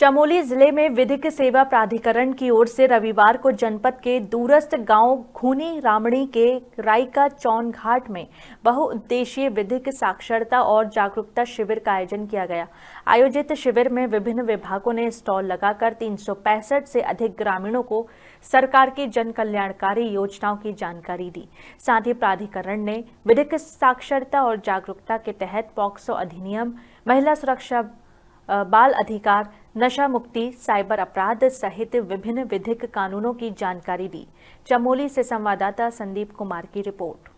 चमोली जिले में विधिक सेवा प्राधिकरण की ओर से रविवार को जनपद के दूरस्थ गांव घूनी रामणी के रायका चौन घाट में बहुउद्देशीय विधिक साक्षरता और जागरूकता शिविर का आयोजन किया गया आयोजित शिविर में विभिन्न विभागों ने स्टॉल लगाकर तीन से अधिक ग्रामीणों को सरकार की जन कल्याणकारी योजनाओं की जानकारी दी साथ ही प्राधिकरण ने विधिक साक्षरता और जागरूकता के तहत पॉक्सो अधिनियम महिला सुरक्षा बाल अधिकार नशा मुक्ति साइबर अपराध सहित विभिन्न विधिक कानूनों की जानकारी दी चमोली से संवाददाता संदीप कुमार की रिपोर्ट